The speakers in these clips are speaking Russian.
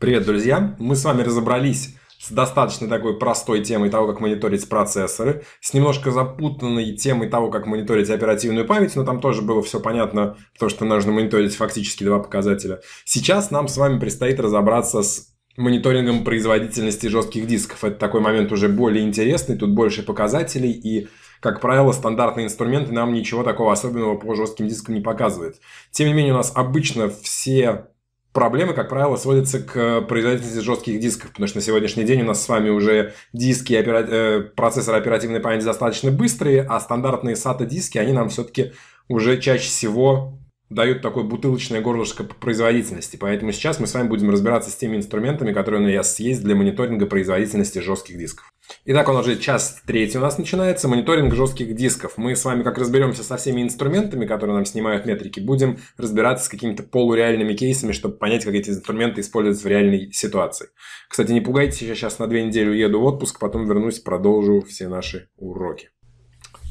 Привет, друзья! Мы с вами разобрались с достаточно такой простой темой того, как мониторить процессоры, с немножко запутанной темой того, как мониторить оперативную память, но там тоже было все понятно, то, что нужно мониторить фактически два показателя. Сейчас нам с вами предстоит разобраться с мониторингом производительности жестких дисков. Это такой момент уже более интересный, тут больше показателей и как правило, стандартные инструменты нам ничего такого особенного по жестким дискам не показывают. Тем не менее, у нас обычно все проблемы, как правило, сводятся к э, производительности жестких дисков, потому что на сегодняшний день у нас с вами уже диски, опера... Э, процессоры оперативной памяти достаточно быстрые, а стандартные SATA диски, они нам все-таки уже чаще всего дают такое бутылочное горлышко по производительности. Поэтому сейчас мы с вами будем разбираться с теми инструментами, которые у нас есть для мониторинга производительности жестких дисков. Итак, у нас же час третий у нас начинается, мониторинг жестких дисков. Мы с вами как разберемся со всеми инструментами, которые нам снимают метрики, будем разбираться с какими-то полуреальными кейсами, чтобы понять, как эти инструменты используются в реальной ситуации. Кстати, не пугайтесь, я сейчас на две недели уеду в отпуск, потом вернусь, продолжу все наши уроки.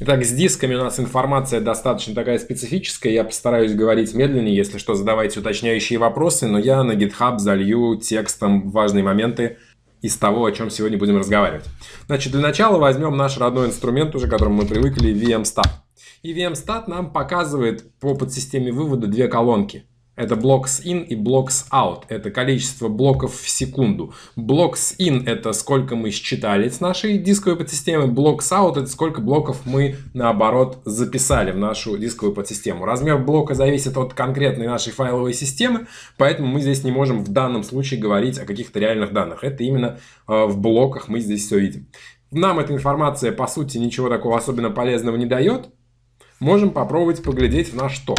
Итак, с дисками у нас информация достаточно такая специфическая. Я постараюсь говорить медленнее, если что, задавайте уточняющие вопросы, но я на GitHub залью текстом важные моменты, из того, о чем сегодня будем разговаривать. Значит, для начала возьмем наш родной инструмент, уже к которому мы привыкли, VMStat. И VMStat нам показывает по подсистеме вывода две колонки. Это блок с in и блок с out. Это количество блоков в секунду. Блок с in это сколько мы считали с нашей дисковой подсистемы. Блок с out это сколько блоков мы наоборот записали в нашу дисковую подсистему. Размер блока зависит от конкретной нашей файловой системы, поэтому мы здесь не можем в данном случае говорить о каких-то реальных данных. Это именно э, в блоках мы здесь все видим. Нам эта информация по сути ничего такого особенно полезного не дает. Можем попробовать поглядеть в наш ток.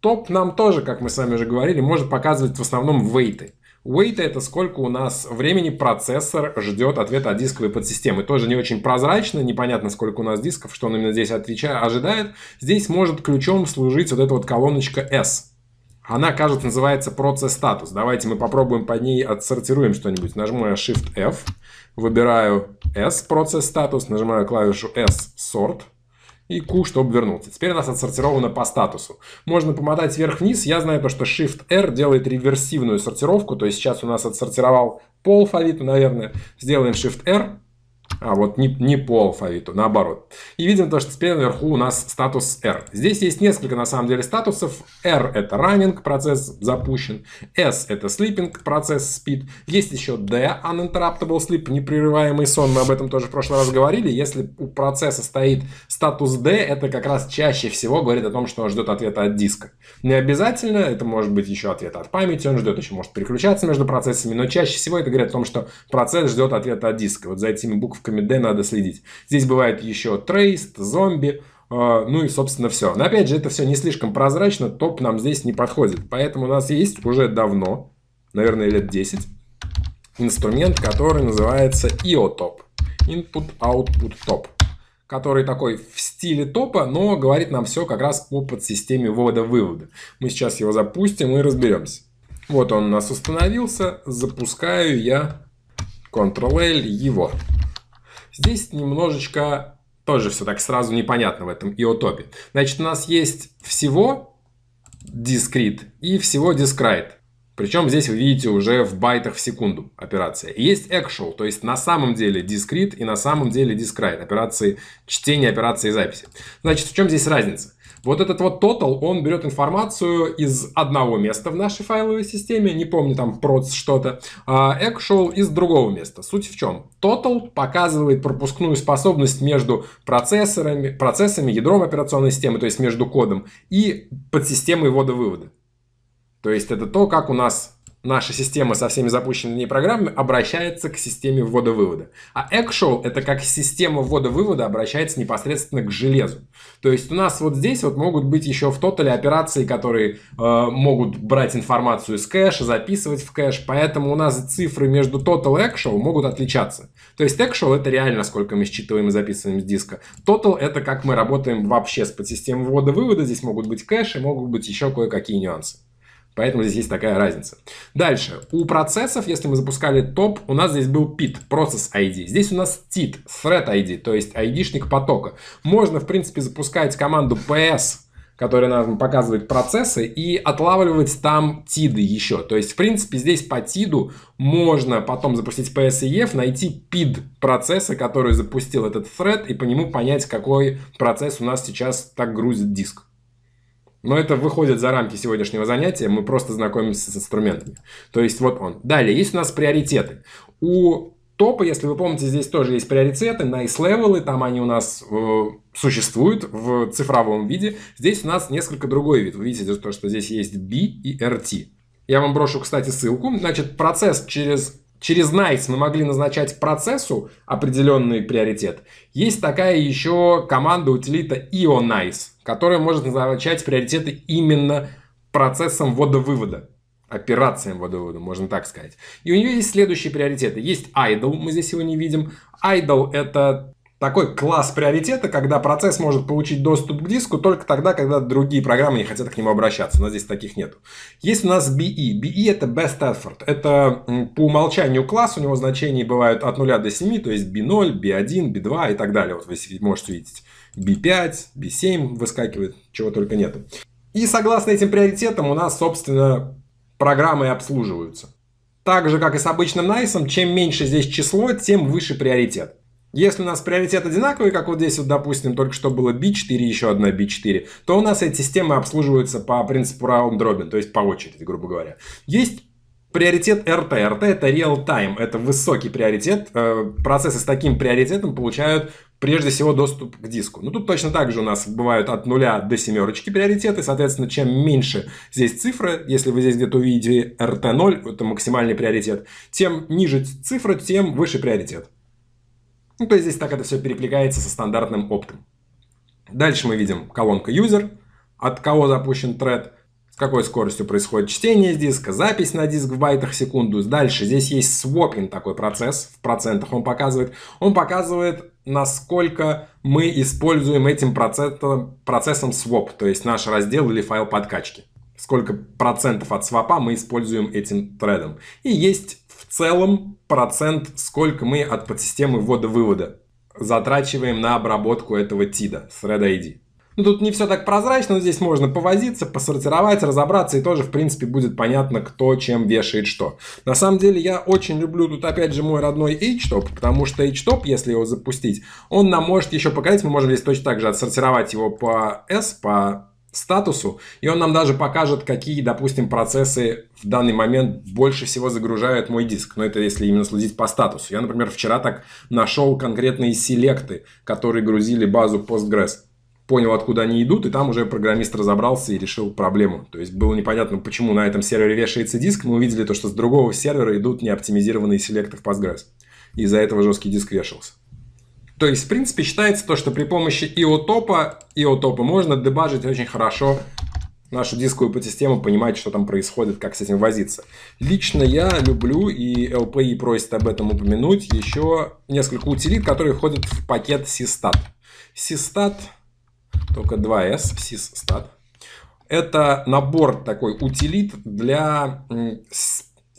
Топ нам тоже, как мы с вами уже говорили, может показывать в основном вейты. Wait это сколько у нас времени процессор ждет ответа от дисковой подсистемы. Тоже не очень прозрачно, непонятно сколько у нас дисков, что он именно здесь отвечает, ожидает. Здесь может ключом служить вот эта вот колоночка S. Она, кажется, называется процесс статус. Давайте мы попробуем по ней отсортируем что-нибудь. Нажму я Shift F, выбираю S, процесс статус, нажимаю клавишу S, sort и Q, чтобы вернуться. Теперь у нас отсортировано по статусу. Можно помотать вверх-вниз. Я знаю то, что Shift-R делает реверсивную сортировку. То есть сейчас у нас отсортировал по алфавиту, наверное. Сделаем Shift-R а вот не, не по алфавиту, наоборот. И видим то, что спереди наверху у нас статус R. Здесь есть несколько, на самом деле, статусов. R — это running, процесс запущен. S — это sleeping, процесс спит. Есть еще D — uninterruptible sleep, непрерываемый сон. Мы об этом тоже в прошлый раз говорили. Если у процесса стоит статус D, это как раз чаще всего говорит о том, что он ждет ответа от диска. Не обязательно, это может быть еще ответ от памяти, он ждет, еще может переключаться между процессами, но чаще всего это говорит о том, что процесс ждет ответа от диска. Вот за этими буквами в D надо следить. Здесь бывает еще трейст, зомби, ну и, собственно, все. Но, опять же, это все не слишком прозрачно, топ нам здесь не подходит. Поэтому у нас есть уже давно, наверное, лет 10, инструмент, который называется IOTOP. Input Output Top. Который такой в стиле топа, но говорит нам все как раз о подсистеме ввода-вывода. Мы сейчас его запустим и разберемся. Вот он у нас установился. Запускаю я Ctrl-L его. Здесь немножечко тоже все так сразу непонятно в этом иотопе. Значит, у нас есть всего discrete и всего discrete. Причем здесь вы видите уже в байтах в секунду операция. есть actual, то есть на самом деле discrete и на самом деле discrete. Операции чтения, операции записи. Значит, в чем здесь разница? Вот этот вот total, он берет информацию из одного места в нашей файловой системе, не помню там проц что-то, а actual из другого места. Суть в чем? Total показывает пропускную способность между процессорами, процессами, ядром операционной системы, то есть между кодом, и подсистемой ввода-вывода. То есть это то, как у нас наша система со всеми запущенными программами обращается к системе ввода-вывода. А Eggshell это как система ввода-вывода обращается непосредственно к железу. То есть у нас вот здесь вот могут быть еще в тотале операции, которые э, могут брать информацию из кэша, записывать в кэш, поэтому у нас цифры между total и Eggshell могут отличаться. То есть Eggshell это реально сколько мы считываем и записываем с диска. Total это как мы работаем вообще с подсистемой ввода-вывода, здесь могут быть кэши, могут быть еще кое-какие нюансы. Поэтому здесь есть такая разница. Дальше. У процессов, если мы запускали топ, у нас здесь был pit, процесс ID. Здесь у нас tit, thread ID, то есть ID-шник потока. Можно, в принципе, запускать команду ps, которая нам показывает процессы, и отлавливать там тиды еще. То есть, в принципе, здесь по tidу можно потом запустить PSEF, найти PID процесса, который запустил этот thread, и по нему понять, какой процесс у нас сейчас так грузит диск. Но это выходит за рамки сегодняшнего занятия, мы просто знакомимся с инструментами. То есть вот он. Далее, есть у нас приоритеты. У топа, если вы помните, здесь тоже есть приоритеты, nice-левелы, там они у нас э, существуют в цифровом виде. Здесь у нас несколько другой вид. Вы видите то, что здесь есть B и RT. Я вам брошу, кстати, ссылку. Значит, процесс через через NICE мы могли назначать процессу определенный приоритет, есть такая еще команда утилита IO NICE, которая может назначать приоритеты именно процессом ввода-вывода операциям ввода-вывода, можно так сказать. И у нее есть следующие приоритеты. Есть idle, мы здесь его не видим. Idle — это такой класс приоритета, когда процесс может получить доступ к диску только тогда, когда другие программы не хотят к нему обращаться. Но здесь таких нет. Есть у нас BE. BE это Best Effort. Это по умолчанию класс, у него значения бывают от 0 до 7, то есть B0, B1, B2 и так далее. Вот вы можете видеть B5, B7 выскакивает, чего только нету. И согласно этим приоритетам у нас, собственно, программы обслуживаются. Так же, как и с обычным найсом, чем меньше здесь число, тем выше приоритет. Если у нас приоритет одинаковый, как вот здесь вот, допустим, только что было b4, еще одна b4, то у нас эти системы обслуживаются по принципу round robin, то есть по очереди, грубо говоря. Есть Приоритет RT. RT это real time, это высокий приоритет. Э, процессы с таким приоритетом получают прежде всего доступ к диску. Ну тут точно так же у нас бывают от нуля до семерочки приоритеты, соответственно, чем меньше здесь цифры, если вы здесь где-то увидите RT0, это максимальный приоритет, тем ниже цифра, тем выше приоритет. Ну, то есть здесь так это все перекликается со стандартным оптом. Дальше мы видим колонка user, от кого запущен тред, с какой скоростью происходит чтение с диска, запись на диск в байтах в секунду. Дальше здесь есть свопинг такой процесс, в процентах он показывает. Он показывает, насколько мы используем этим процессом, процессом swap, то есть наш раздел или файл подкачки. Сколько процентов от свопа мы используем этим тредом. И есть целом процент, сколько мы от подсистемы ввода-вывода затрачиваем на обработку этого тида с Red ID. Ну, тут не все так прозрачно, но здесь можно повозиться, посортировать, разобраться, и тоже, в принципе, будет понятно, кто чем вешает что. На самом деле, я очень люблю тут, опять же, мой родной HTOP, потому что HTOP, если его запустить, он нам может еще показать, мы можем здесь точно так же отсортировать его по S, по статусу, и он нам даже покажет, какие, допустим, процессы в данный момент больше всего загружают мой диск. Но это если именно следить по статусу. Я, например, вчера так нашел конкретные селекты, которые грузили базу Postgres. Понял, откуда они идут, и там уже программист разобрался и решил проблему. То есть было непонятно, почему на этом сервере вешается диск. Мы увидели то, что с другого сервера идут неоптимизированные селекты в Postgres. Из-за этого жесткий диск вешался. То есть, в принципе, считается то, что при помощи ио-топа иотопа, топа можно дебажить очень хорошо нашу дисковую подсистему, понимать, что там происходит, как с этим возиться. Лично я люблю, и LPI просит об этом упомянуть, еще несколько утилит, которые входят в пакет Systat. Systat, только 2S, Systat. Это набор такой утилит для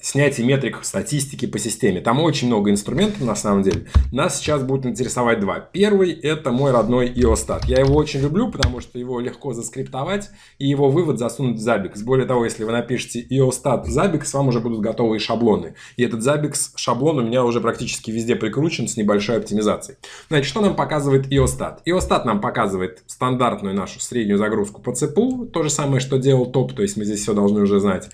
снятии метрик статистики по системе. Там очень много инструментов на самом деле. Нас сейчас будут интересовать два. Первый это мой родной Иостат. Я его очень люблю, потому что его легко заскриптовать и его вывод засунуть в Zabbix. Более того, если вы напишете Иостат Zabbix, вам уже будут готовые шаблоны. И этот Zabbix шаблон у меня уже практически везде прикручен с небольшой оптимизацией. Значит, что нам показывает Иостат? Иостат нам показывает стандартную нашу среднюю загрузку по цепу то же самое, что делал топ, то есть мы здесь все должны уже знать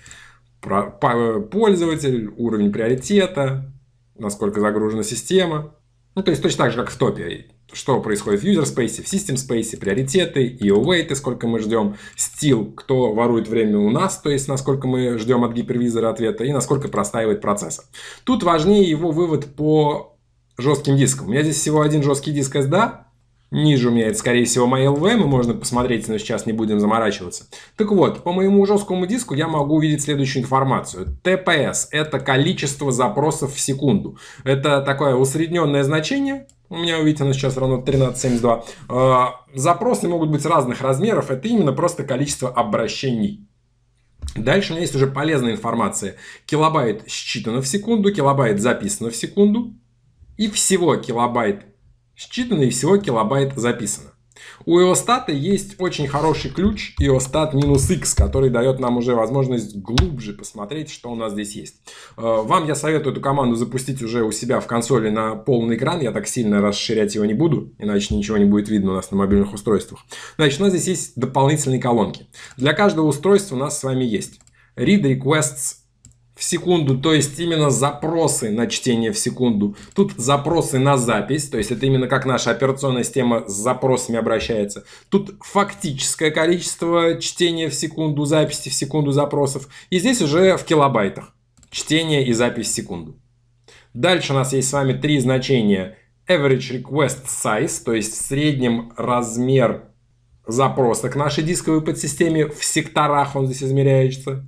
пользователь, уровень приоритета, насколько загружена система. Ну, то есть точно так же, как в топе. Что происходит в user space, в system space, приоритеты, e и weight, сколько мы ждем, стил, кто ворует время у нас, то есть насколько мы ждем от гипервизора ответа и насколько простаивает процессор. Тут важнее его вывод по жестким дискам. У меня здесь всего один жесткий диск SDA, Ниже у меня это, скорее всего, мои LVM, и можно посмотреть, но сейчас не будем заморачиваться. Так вот, по моему жесткому диску я могу увидеть следующую информацию. TPS – это количество запросов в секунду. Это такое усредненное значение, у меня, видите, оно сейчас равно 13,72. А, запросы могут быть разных размеров. Это именно просто количество обращений. Дальше у меня есть уже полезная информация. Килобайт считано в секунду, килобайт записано в секунду. И всего килобайт Считанный всего килобайт записано. У Иостата есть очень хороший ключ Иостат минус X, который дает нам уже возможность глубже посмотреть, что у нас здесь есть. Э, вам я советую эту команду запустить уже у себя в консоли на полный экран. Я так сильно расширять его не буду, иначе ничего не будет видно у нас на мобильных устройствах. Значит, у нас здесь есть дополнительные колонки. Для каждого устройства у нас с вами есть Read Requests в секунду, то есть именно запросы на чтение в секунду. Тут запросы на запись, то есть это именно как наша операционная система с запросами обращается. Тут фактическое количество чтения в секунду, записи в секунду запросов. И здесь уже в килобайтах чтение и запись в секунду. Дальше у нас есть с вами три значения. Average Request Size, то есть в среднем размер запроса к нашей дисковой подсистеме. В секторах он здесь измеряется.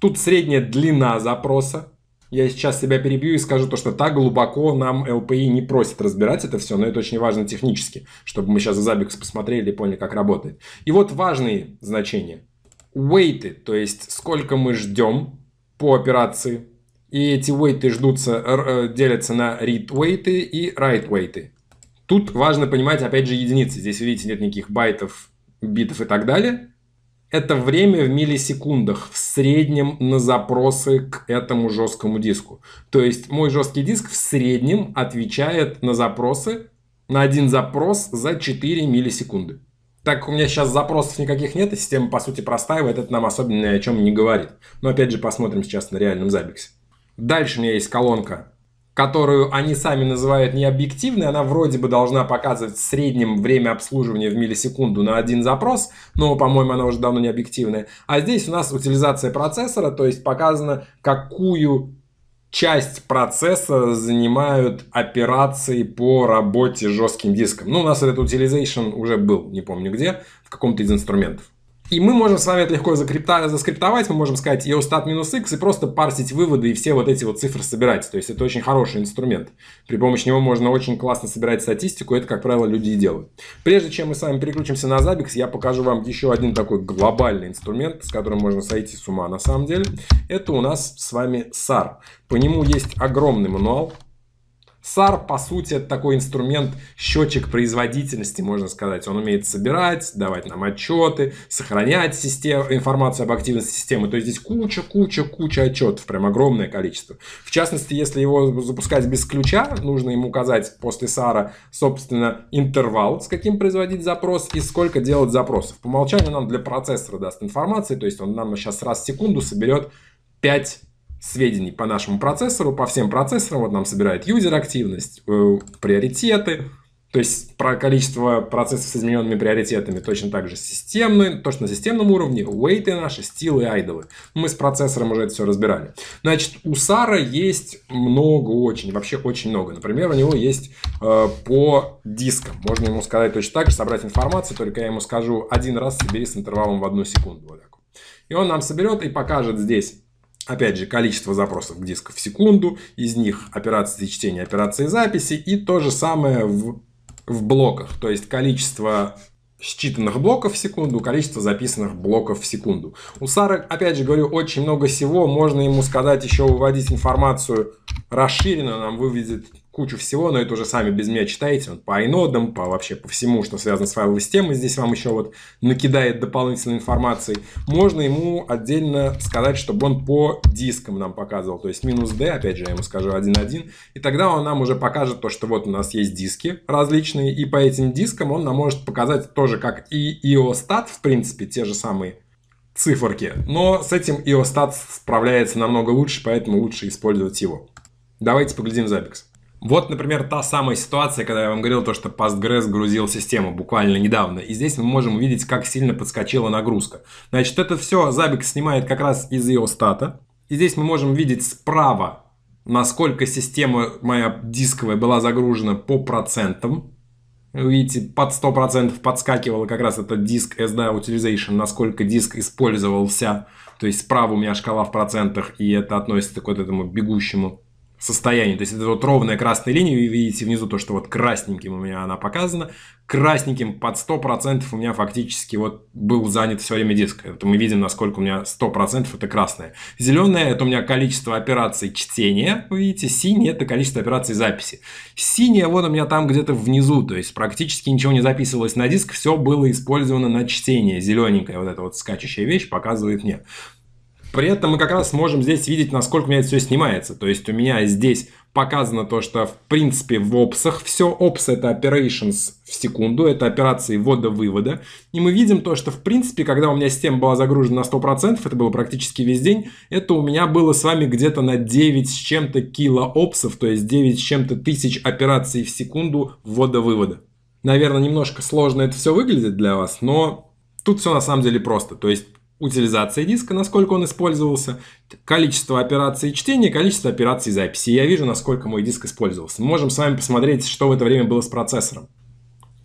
Тут средняя длина запроса. Я сейчас себя перебью и скажу то, что так глубоко нам LPI не просит разбирать это все, но это очень важно технически, чтобы мы сейчас в Zabbix посмотрели и поняли, как работает. И вот важные значения. waited, то есть сколько мы ждем по операции. И эти weighted ждутся, э, делятся на read weighted и write weighted. Тут важно понимать, опять же, единицы. Здесь, видите, нет никаких байтов, битов и так далее. Это время в миллисекундах в среднем на запросы к этому жесткому диску. То есть мой жесткий диск в среднем отвечает на запросы, на один запрос за 4 миллисекунды. Так у меня сейчас запросов никаких нет, и система по сути простаивает, это нам особенно ни о чем не говорит. Но опять же посмотрим сейчас на реальном Zabbix. Дальше у меня есть колонка которую они сами называют необъективной, она вроде бы должна показывать в среднем время обслуживания в миллисекунду на один запрос, но, по-моему, она уже давно не объективная. А здесь у нас утилизация процессора, то есть показано, какую часть процесса занимают операции по работе с жестким диском. Ну, у нас этот utilization уже был, не помню где, в каком-то из инструментов. И мы можем с вами это легко заскриптовать, мы можем сказать eostat минус x и просто парсить выводы и все вот эти вот цифры собирать. То есть это очень хороший инструмент. При помощи него можно очень классно собирать статистику, это, как правило, люди и делают. Прежде чем мы с вами переключимся на Zabbix, я покажу вам еще один такой глобальный инструмент, с которым можно сойти с ума на самом деле. Это у нас с вами SAR. По нему есть огромный мануал, SAR, по сути, это такой инструмент, счетчик производительности, можно сказать. Он умеет собирать, давать нам отчеты, сохранять систему информацию об активности системы. То есть здесь куча, куча, куча отчетов, прям огромное количество. В частности, если его запускать без ключа, нужно ему указать после SAR, собственно, интервал, с каким производить запрос и сколько делать запросов. По умолчанию нам для процессора даст информации, то есть он нам сейчас раз в секунду соберет 5 сведений по нашему процессору, по всем процессорам. Вот нам собирает юзер активность, э, приоритеты, то есть про количество процессов с измененными приоритетами точно так же системные, то, что на системном уровне, уэйты наши, стилы айдолы. Мы с процессором уже это все разбирали. Значит, у Сара есть много очень, вообще очень много. Например, у него есть э, по дискам. Можно ему сказать точно так же, собрать информацию, только я ему скажу один раз собери с интервалом в одну секунду. Вот так. И он нам соберет и покажет здесь Опять же, количество запросов к диску в секунду, из них операции чтения, операции записи и то же самое в, в блоках. То есть количество считанных блоков в секунду, количество записанных блоков в секунду. У Сары, опять же говорю, очень много всего. Можно ему сказать еще выводить информацию расширенно нам выведет кучу всего, но это уже сами без меня читаете, вот, по айнодам, по вообще по всему, что связано с файловой системой, здесь вам еще вот накидает дополнительной информации. Можно ему отдельно сказать, чтобы он по дискам нам показывал, то есть минус D, опять же, я ему скажу 1.1, и тогда он нам уже покажет то, что вот у нас есть диски различные, и по этим дискам он нам может показать тоже, как и IOSTAT, в принципе, те же самые циферки, но с этим IOSTAT справляется намного лучше, поэтому лучше использовать его. Давайте поглядим запекс. Вот, например, та самая ситуация, когда я вам говорил то, что Postgres грузил систему буквально недавно. И здесь мы можем увидеть, как сильно подскочила нагрузка. Значит, это все Забик снимает как раз из ее стата. И здесь мы можем видеть справа, насколько система моя дисковая была загружена по процентам. Вы видите, под 100% подскакивала как раз этот диск SDA Utilization, насколько диск использовался. То есть справа у меня шкала в процентах, и это относится к вот этому бегущему состоянию, То есть это вот ровная красная линия, вы видите внизу то, что вот красненьким у меня она показана. Красненьким под 100% у меня фактически вот был занят все время диск. Это мы видим, насколько у меня 100% это красное. Зеленое это у меня количество операций чтения, вы видите. Синее это количество операций записи. Синее вот у меня там где-то внизу, то есть практически ничего не записывалось на диск, все было использовано на чтение. Зелененькая вот эта вот скачущая вещь показывает мне. При этом мы как раз можем здесь видеть, насколько у меня это все снимается. То есть у меня здесь показано то, что в принципе в опсах все. Опс это operations в секунду, это операции ввода-вывода. И мы видим то, что в принципе, когда у меня система была загружена на 100%, это было практически весь день, это у меня было с вами где-то на 9 с чем-то кило опсов, то есть 9 с чем-то тысяч операций в секунду ввода-вывода. Наверное, немножко сложно это все выглядит для вас, но тут все на самом деле просто. То есть утилизация диска, насколько он использовался, количество операций чтения, количество операций записи. я вижу, насколько мой диск использовался. Мы можем с вами посмотреть, что в это время было с процессором.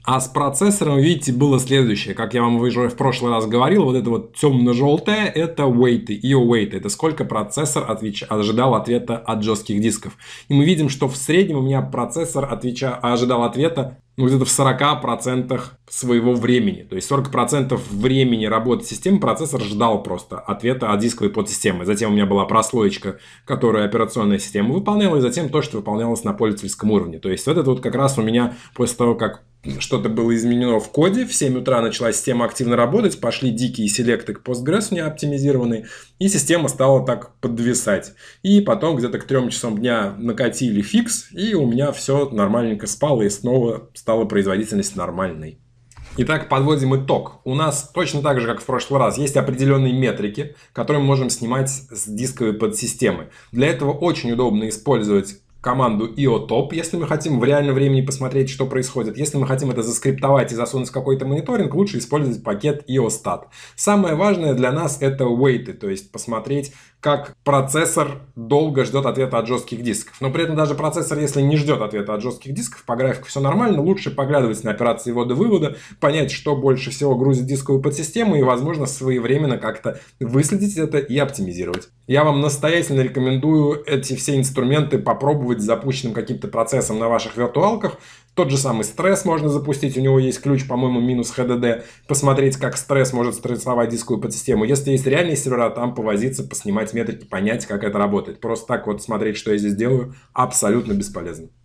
А с процессором, видите, было следующее. Как я вам уже в прошлый раз говорил, вот это вот темно-желтое, это weighty, ее weight. Это сколько процессор отвеч... ожидал ответа от жестких дисков. И мы видим, что в среднем у меня процессор отвеча... ожидал ответа ну, где-то в 40% своего времени. То есть 40% времени работы системы процессор ждал просто ответа от дисковой подсистемы. Затем у меня была прослоечка, которую операционная система выполняла, и затем то, что выполнялось на пользовательском уровне. То есть вот это вот как раз у меня после того, как что-то было изменено в коде, в 7 утра начала система активно работать, пошли дикие селекты к Postgres не оптимизированные, и система стала так подвисать. И потом где-то к 3 часам дня накатили фикс, и у меня все нормальненько спало, и снова стала производительность нормальной. Итак, подводим итог. У нас точно так же, как в прошлый раз, есть определенные метрики, которые мы можем снимать с дисковой подсистемы. Для этого очень удобно использовать команду IOTOP, если мы хотим в реальном времени посмотреть, что происходит. Если мы хотим это заскриптовать и засунуть в какой-то мониторинг, лучше использовать пакет IOSTAT. Самое важное для нас это weighty, то есть посмотреть, как процессор долго ждет ответа от жестких дисков. Но при этом даже процессор, если не ждет ответа от жестких дисков, по графику все нормально, лучше поглядывать на операции ввода-вывода, понять, что больше всего грузит дисковую подсистему и, возможно, своевременно как-то выследить это и оптимизировать. Я вам настоятельно рекомендую эти все инструменты попробовать с запущенным каким-то процессом на ваших виртуалках, тот же самый стресс можно запустить, у него есть ключ, по-моему, минус HDD, посмотреть, как стресс может стрессовать дисковую подсистему. Если есть реальные сервера, там повозиться, поснимать метрики, понять, как это работает. Просто так вот смотреть, что я здесь делаю, абсолютно бесполезно.